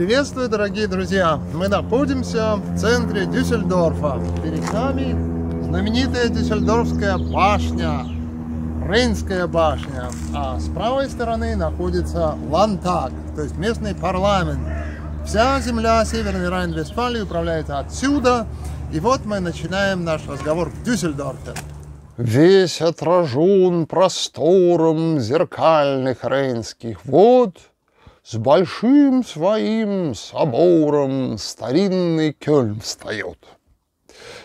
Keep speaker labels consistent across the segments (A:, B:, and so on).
A: Приветствую, дорогие друзья! Мы находимся в центре Дюссельдорфа. Перед нами знаменитая Дюссельдорфская башня, Рейнская башня. А с правой стороны находится Лантаг, то есть местный парламент. Вся земля Северной Райн-Вестфалии управляется отсюда. И вот мы начинаем наш разговор в Дюссельдорфе. Весь отражен простором зеркальных рейнских вод – с большим своим собором старинный Кёльн встает.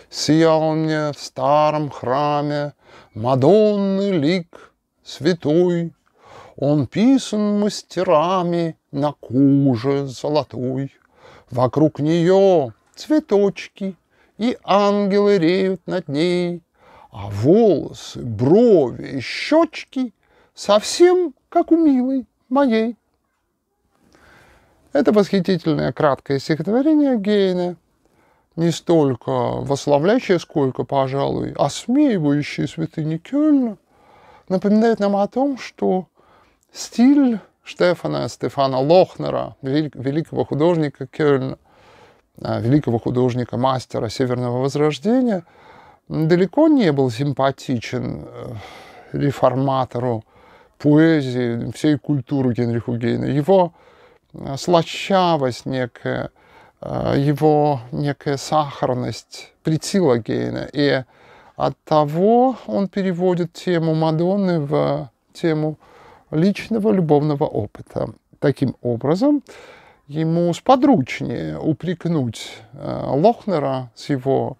A: Сиял мне в старом храме Мадонны лик святой, Он писан мастерами на куже золотой. Вокруг нее цветочки, и ангелы реют над ней, А волосы, брови щечки совсем как у милой моей. Это восхитительное краткое стихотворение Гейна, не столько восславляющее, сколько, пожалуй, осмеивающее святыни Кёльна, напоминает нам о том, что стиль Штефана, Стефана Лохнера, великого художника Кёльна, э, великого художника-мастера Северного Возрождения, далеко не был симпатичен э, реформатору поэзии, всей культуры Генриху Гейна. Его Э, слащавость некая, э, его некая сахарность, притилогейна. И от того он переводит тему Мадонны в тему личного любовного опыта. Таким образом, ему сподручнее упрекнуть э, Лохнера с его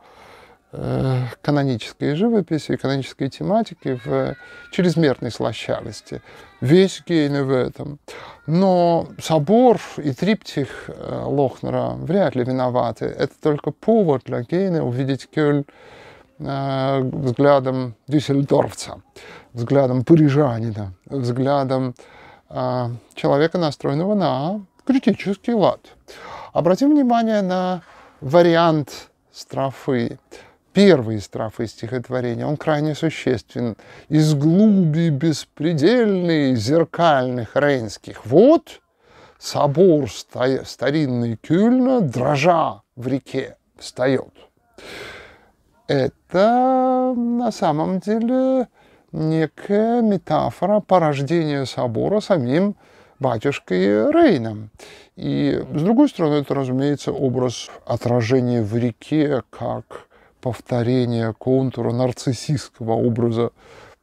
A: Э, канонической живописи, канонической тематики в чрезмерной слащавости. Весь Гейне в этом. Но собор и триптих э, Лохнера вряд ли виноваты. Это только повод для Гейне увидеть Кёль э, взглядом дюссельдорфца, взглядом парижанина, взглядом человека, настроенного на критический лад. Обратим внимание на вариант строфы первой строфы стихотворения, он крайне существен. «Из глуби беспредельной зеркальных рейнских вод собор старинный Кюльна, дрожа в реке, встает». Это на самом деле некая метафора порождения собора самим батюшкой Рейном. И, с другой стороны, это, разумеется, образ отражения в реке как повторение контура нарциссистского образа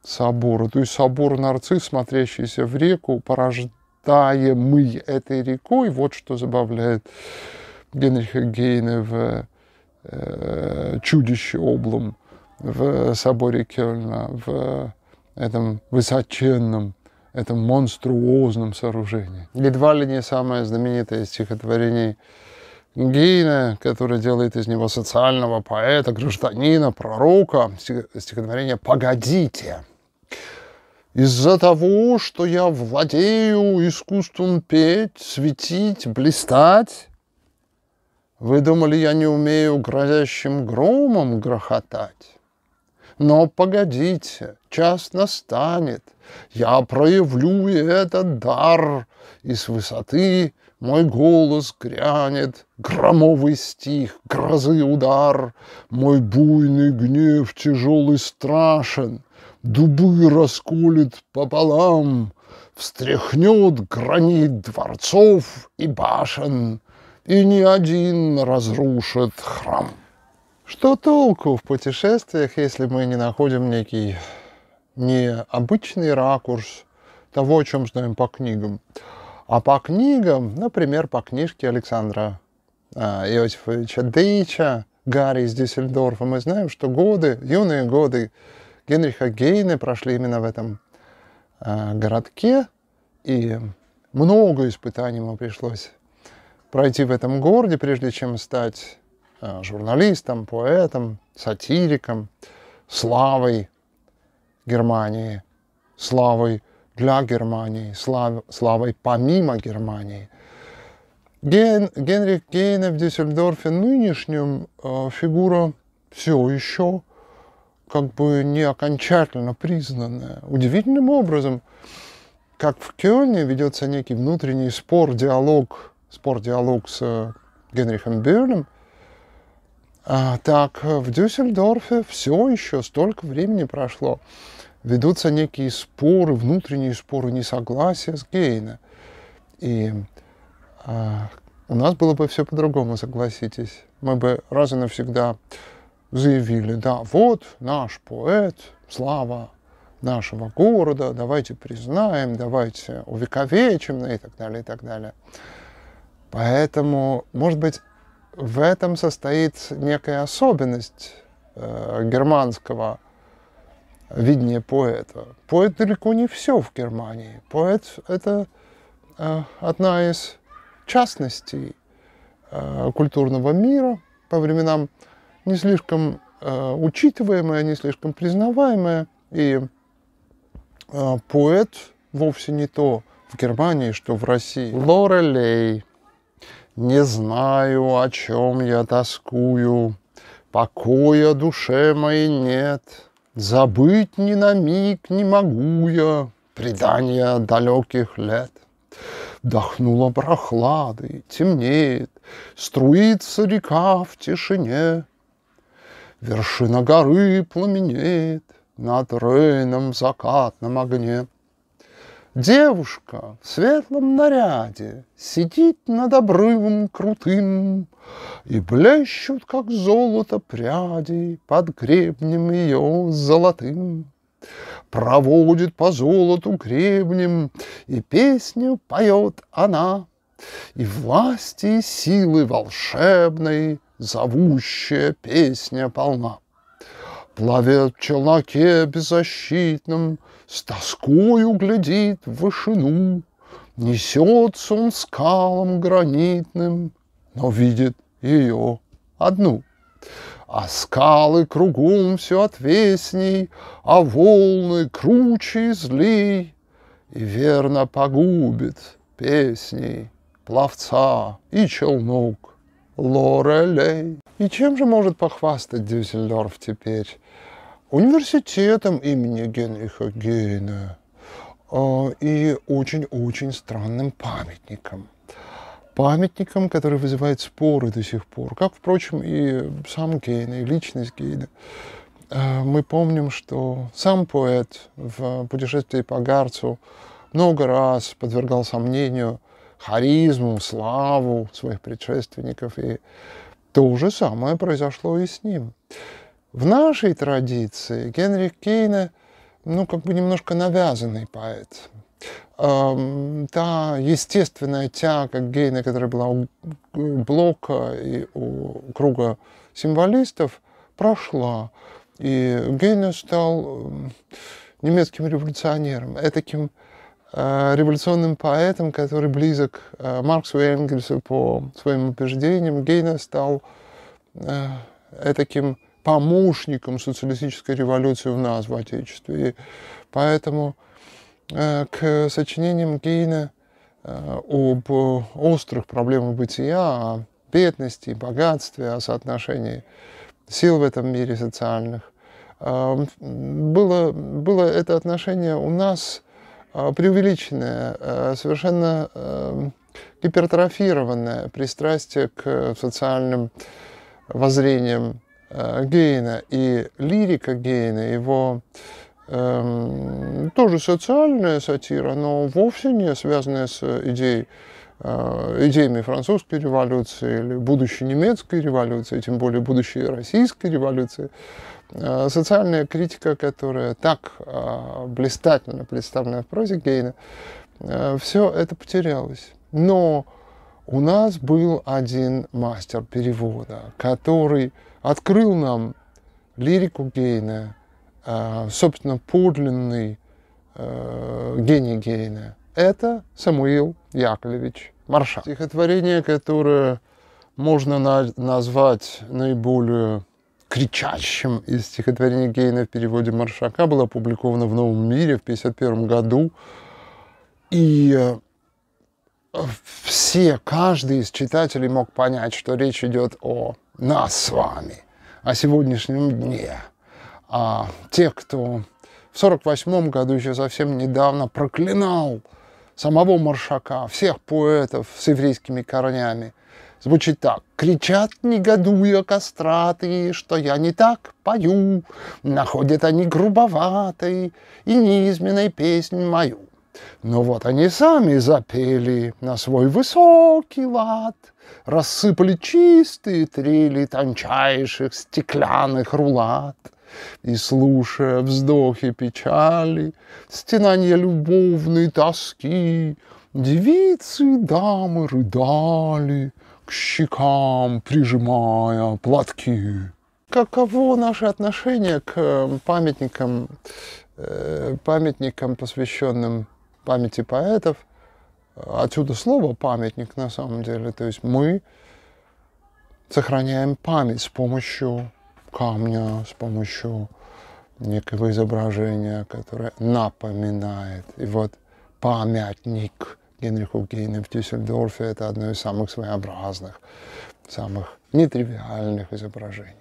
A: собора. То есть собор нарцисс, смотрящийся в реку, порождаемый этой рекой, вот что забавляет Генриха Гейна в э, «Чудище облом» в соборе Кельна, в этом высоченном, этом монструозном сооружении. Едва ли не самое знаменитое стихотворение Гейне, который делает из него социального поэта, гражданина, пророка, стихотворение «Погодите». Из-за того, что я владею искусством петь, светить, блистать, вы думали, я не умею грозящим громом грохотать? Но погодите, час настанет, я проявлю этот дар, и с высоты мой голос грянет, громовый стих, грозы удар, Мой буйный гнев тяжелый страшен, Дубы расколет пополам, Встряхнет гранит дворцов и башен, И ни один разрушит храм. Что толку в путешествиях, если мы не находим некий необычный ракурс того, о чем знаем по книгам? А по книгам, например, по книжке Александра а, Иосифовича Дейча «Гарри из Дюссельдорфа», мы знаем, что годы, юные годы Генриха Гейна прошли именно в этом а, городке, и много испытаний ему пришлось пройти в этом городе, прежде чем стать а, журналистом, поэтом, сатириком, славой Германии, славой для Германии, слав, славой помимо Германии. Ген, Генрих Гейне в Дюссельдорфе нынешнем э, фигура все еще как бы не окончательно признанная. Удивительным образом, как в Кёльне ведется некий внутренний спор, диалог, спор-диалог с Генрихом Берлем, а, так в Дюссельдорфе все еще столько времени прошло, ведутся некие споры, внутренние споры, несогласия с Гейна. И а, у нас было бы все по-другому, согласитесь. Мы бы раз и навсегда заявили, да, вот наш поэт, слава нашего города, давайте признаем, давайте увековечим и так далее, и так далее. Поэтому, может быть, в этом состоит некая особенность э, германского виднее поэта. Поэт далеко не все в Германии. Поэт – это э, одна из частностей э, культурного мира, по временам не слишком э, учитываемая, не слишком признаваемая. И поэт вовсе не то в Германии, что в России. Лорелей. Не знаю, о чем я тоскую, покоя душе моей нет. Забыть ни на миг не могу я предания далеких лет. Вдохнула прохлады, темнеет, струится река в тишине. Вершина горы пламенеет над Рейном в закатном огне. Девушка в светлом наряде сидит над обрывом крутым, И блещут, как золото, пряди под гребнем ее золотым. Проводит по золоту гребнем, и песню поет она, И власти и силы волшебной зовущая песня полна в челноке беззащитном, С тоскою глядит в вышину, Несется он скалам гранитным, Но видит ее одну. А скалы кругом все отвесней, А волны круче и злей, И верно погубит песней пловца и челнок Лорелей. И чем же может похвастать Дюссельдорф теперь? Университетом имени Генриха Гейна а, и очень-очень странным памятником. Памятником, который вызывает споры до сих пор, как, впрочем, и сам Гейна, и личность Гейна. А, мы помним, что сам поэт в путешествии по Гарцу много раз подвергал сомнению харизму, славу своих предшественников и то же самое произошло и с ним. В нашей традиции Генрих Кейне, ну, как бы немножко навязанный поэт. Эм, та естественная тяга Гейна, которая была у Блока и у круга символистов, прошла. И Гейне стал немецким революционером, этаким Э, революционным поэтом, который близок э, Марксу и Энгельсу по своим убеждениям, Гейне стал э, таким помощником социалистической революции у нас в Отечестве. И поэтому к сочинениям Гейна об острых проблемах бытия, о бедности, богатстве, о соотношении сил в этом мире социальных, было, было это отношение у нас – а, преувеличенное, а, совершенно а, гипертрофированное пристрастие к э, социальным воззрениям Гейна и лирика Гейна, его эм, тоже социальная сатира, но вовсе не связанная с идеей, идеями французской революции или будущей немецкой революции, тем более будущей российской революции. Э, социальная критика, которая так э, блистательно представлена в прозе Гейна, э, все это потерялось. Но у нас был один мастер перевода, который открыл нам лирику Гейна, собственно, подлинный гений Гейна. Это Самуил Яковлевич Маршал. Стихотворение, которое можно назвать наиболее кричащим из стихотворения Гейна в переводе Маршака было опубликовано в «Новом мире» в 1951 году. И э, все, каждый из читателей мог понять, что речь идет о нас с вами, о сегодняшнем дне, А те, кто в 1948 году еще совсем недавно проклинал самого Маршака, всех поэтов с еврейскими корнями – звучит так. Кричат, негодуя костраты, что я не так пою. Находят они грубоватой и неизменной песнь мою. Но вот они сами запели на свой высокий лад, Рассыпали чистые трели тончайших стеклянных рулат. И, слушая вздохи печали, стенания любовной тоски, Девицы и дамы рыдали, к щекам прижимая платки. Каково наше отношение к э, памятникам, э, памятникам, посвященным памяти поэтов? Отсюда слово «памятник» на самом деле. То есть мы сохраняем память с помощью камня, с помощью некого изображения, которое напоминает. И вот памятник – Генриху Гейне в Тюссельдорфе. Это одно из самых своеобразных, самых нетривиальных изображений.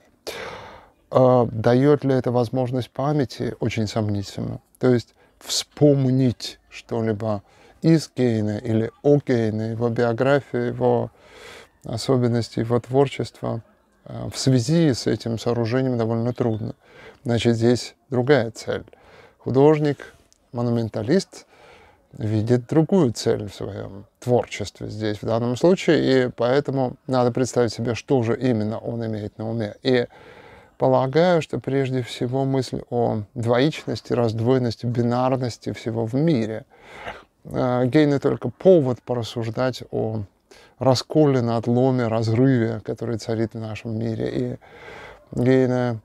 A: А, дает ли это возможность памяти? Очень сомнительно. То есть вспомнить что-либо из Гейна или о Гейне, его биографии, его особенности, его творчества в связи с этим сооружением довольно трудно. Значит, здесь другая цель. Художник, монументалист видит другую цель в своем творчестве здесь, в данном случае, и поэтому надо представить себе, что же именно он имеет на уме. И полагаю, что прежде всего мысль о двоичности, раздвоенности, бинарности всего в мире. Э, Гейне только повод порассуждать о расколе, надломе, разрыве, который царит в нашем мире. И Гейне,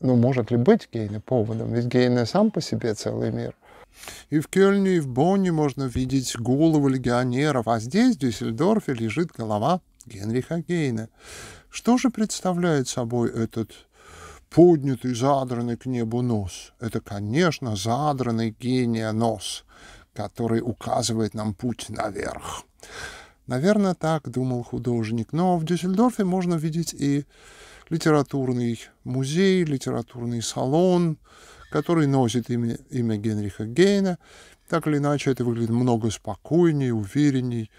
A: ну может ли быть Гейне поводом? Ведь Гейне сам по себе целый мир – и в Кёльне, и в Бонне можно видеть головы легионеров, а здесь, в Дюссельдорфе, лежит голова Генриха Гейна. Что же представляет собой этот поднятый, задранный к небу нос? Это, конечно, задранный гения нос, который указывает нам путь наверх. Наверное, так думал художник. Но в Дюссельдорфе можно видеть и литературный музей, литературный салон, который носит имя, имя Генриха Гейна. Так или иначе, это выглядит много спокойнее, уверенней.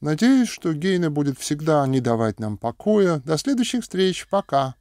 A: Надеюсь, что Гейна будет всегда не давать нам покоя. До следующих встреч. Пока.